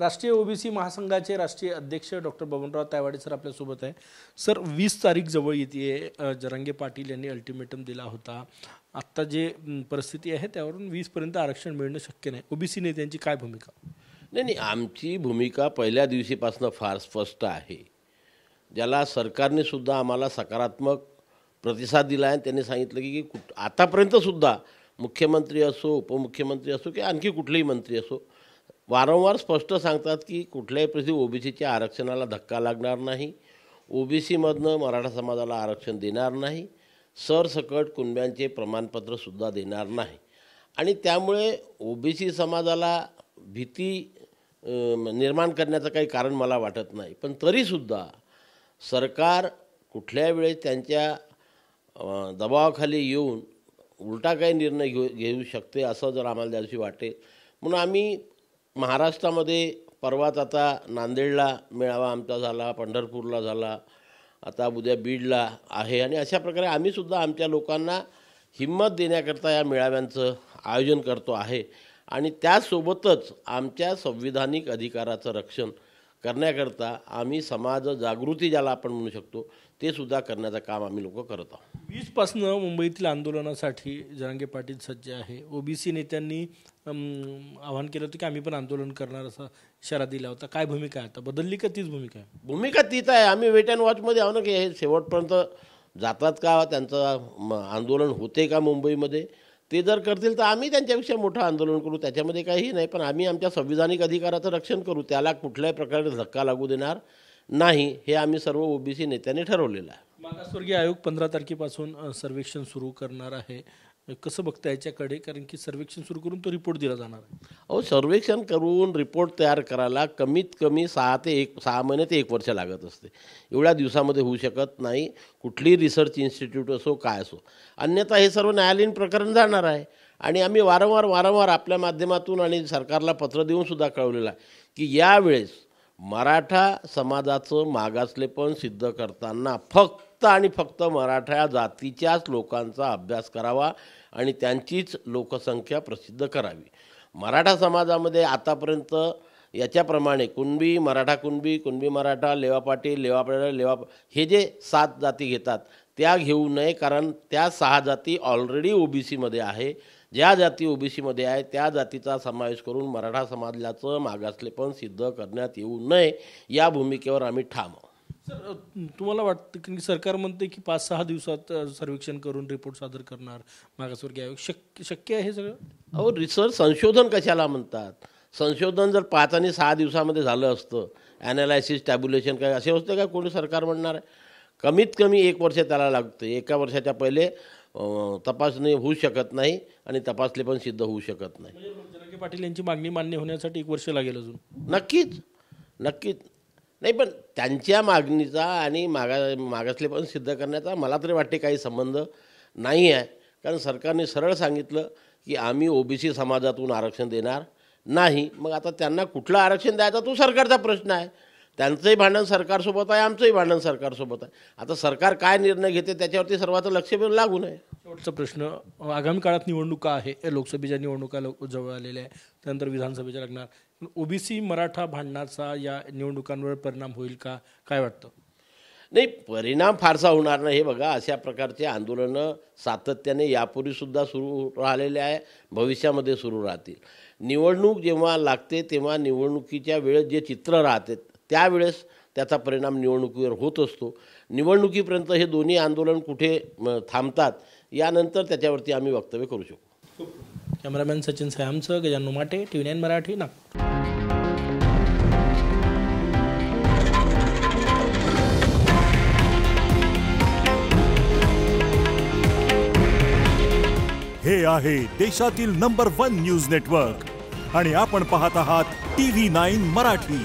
राष्ट्रीय ओबीसी महासंघाचे राष्ट्रीय अध्यक्ष डॉक्टर बबनराव तायवाडे सर आपल्यासोबत आहे सर वीस तारीख जवळ येते जरंगे पाटील यांनी अल्टिमेटम दिला होता आत्ता जे परिस्थिती आहे त्यावरून वीसपर्यंत आरक्षण मिळणं शक्य नाही ओबीसी नेत्यांची काय भूमिका नाही नाही आमची भूमिका पहिल्या दिवशीपासून फार स्पष्ट आहे ज्याला सरकारने सुद्धा आम्हाला सकारात्मक प्रतिसाद दिला आहे त्यांनी सांगितलं की कुठं आतापर्यंतसुद्धा मुख्यमंत्री असो उपमुख्यमंत्री असो की आणखी कुठलेही मंत्री असो वारंवार स्पष्ट सांगतात की कुठल्याही परिस्थितीत ओबीसीच्या आरक्षणाला धक्का लागणार नाही ओबीसीमधनं मराठा समाजाला आरक्षण देणार नाही सरसकट कुंब्यांचे प्रमाणपत्रसुद्धा देणार नाही आणि त्यामुळे ओबीसी समाजाला भीती निर्माण करण्याचं काही कारण मला वाटत नाही पण तरीसुद्धा सरकार कुठल्या वेळेस त्यांच्या दबावाखाली येऊन उलटा काही निर्णय घेऊ घेऊ शकते असं जर आम्हाला दिवशी वाटेल म्हणून आम्ही महाराष्ट्रामध्ये परवाच आता नांदेडला मेळावा आमचा झाला पंढरपूरला झाला आता उद्या बीडला आहे आणि अशा प्रकारे आम्हीसुद्धा आमच्या लोकांना हिंमत देण्याकरता या मेळाव्यांचं आयोजन करतो आहे आणि त्यासोबतच आमच्या संविधानिक अधिकाराचं रक्षण करण्याकरता आम्ही समाज जागृती ज्याला आपण म्हणू शकतो ते सुद्धा करण्याचं काम आम्ही लोक करत आहोत वीसपासनं मुंबईतील आंदोलनासाठी जरांगे पाटील सज्ज आहे ओबीसी नेत्यांनी आव्हान केलं होतं की आम्ही पण आंदोलन करणार असा इशारा दिला होता काय भूमिका आहे आता बदलली का तीच भूमिका आहे भूमिका तीच आहे आम्ही वेट अँड वॉचमध्ये आहो ना की हे शेवटपर्यंत जातात का त्यांचं आंदोलन होते का मुंबईमध्ये ते जर करतील तर आम्ही त्यांच्यापेक्षा मोठं आंदोलन करू त्याच्यामध्ये काहीही नाही पण आम्ही आमच्या संविधानिक अधिकाराचं रक्षण करू त्याला कुठल्याही प्रकारे धक्का लागू देणार नाही हे आम्ही सर्व ओबीसी नेत्यांनी ठरवलेलं आहे मागासवर्गीय आयोग पंधरा तारखेपासून सर्वेक्षण सुरू करणार आहे कसं बघता याच्याकडे कारण की सर्वेक्षण सुरू करून तो रिपोर्ट दिला जाणार आहे अहो सर्वेक्षण करून रिपोर्ट तयार करायला कमीत कमी सहा ते एक सहा महिने ते एक वर्ष लागत असते एवढ्या दिवसामध्ये होऊ शकत नाही कुठलीही रिसर्च इन्स्टिट्यूट असो काय असो अन्यथा हे सर्व न्यायालयीन प्रकरण जाणार आहे आणि आम्ही वारंवार वारंवार आपल्या माध्यमातून आणि सरकारला पत्र देऊनसुद्धा कळवलेलं आहे की यावेळेस मराठा समाजाचं मागासलेपण सिद्ध करताना फक्त फक्त आणि फक्त मराठा जातीच्याच लोकांचा अभ्यास करावा आणि त्यांचीच लोकसंख्या प्रसिद्ध करावी मराठा समाजामध्ये आतापर्यंत याच्याप्रमाणे कुणबी मराठा कुणबी कुणबी मराठा लेवापाटी पाटील लेवा लेवा हे जे सात जाती घेतात त्या घेऊ नये कारण त्या सहा जाती ऑलरेडी सीमध्ये आहे ज्या जाती सीमध्ये आहे त्या जातीचा समावेश करून मराठा समाजाचं मागासलेपण सिद्ध करण्यात येऊ नये या भूमिकेवर आम्ही ठाम सर तुम्हाला वाटतं की सरकार म्हणते की पाच सहा दिवसात सर्वेक्षण करून रिपोर्ट सादर करणार मागासवर्गीय आयोग शक्य शक्य आहे सगळं अहो रिसर्च संशोधन कशाला म्हणतात संशोधन जर पाच आणि सहा दिवसामध्ये झालं असतं ॲनालायसिस टॅब्युलेशन काय असे असतं का कोणी सरकार म्हणणार आहे कमीत कमी एक वर्ष त्याला लागतं एका वर्षाच्या पहिले तपासणी होऊ शकत नाही आणि तपासले पण सिद्ध होऊ शकत नाही म्हणजे पाटील यांची मागणी मान्य होण्यासाठी एक वर्ष लागेल अजून नक्कीच नक्कीच नाही पण त्यांच्या मागणीचा आणि मागा मागासले पण सिद्ध करण्याचा मला तरी वाटते काही संबंध नाही आहे कारण सरकारने सरळ सांगितलं की आम्ही ओबीसी समाजातून आरक्षण देणार नाही मग आता त्यांना कुठलं आरक्षण द्यायचा तो सरकारचा प्रश्न आहे त्यांचंही भांडण सरकारसोबत आहे आमचंही भांडण सरकारसोबत आहे आता सरकार काय निर्णय घेते त्याच्यावरती सर्वात लक्ष लागू नये शेवटचा प्रश्न आगामी काळात निवडणुका आहे लोकसभेच्या निवडणुका जवळ आलेल्या आहे त्यानंतर विधानसभेच्या लागणार ओबीसी मराठा भांडणाचा या निवडणुकांवर परिणाम होईल का काय वाटतं नाही परिणाम फारसा होणार नाही हे बघा अशा प्रकारचे आंदोलनं सातत्याने यापूर्वीसुद्धा सुरू राहिलेले आहे भविष्यामध्ये सुरू राहतील निवडणूक जेव्हा लागते तेव्हा निवडणुकीच्या वेळेत जे चित्र राहते त्यावेळेस त्याचा परिणाम निवडणुकीवर होत असतो निवडणुकीपर्यंत हे दोन्ही आंदोलन कुठे थांबतात यानंतर त्याच्यावरती आम्ही वक्तव्य करू शकतो कॅमेरामॅन सचिन सयामचं गजानू माटे T V nine Marathi Nagpur हे आहे देशातील नंबर वन न्यूज नेटवर्क आणि आपण पाहत आहात टी व्ही नाईन मराठी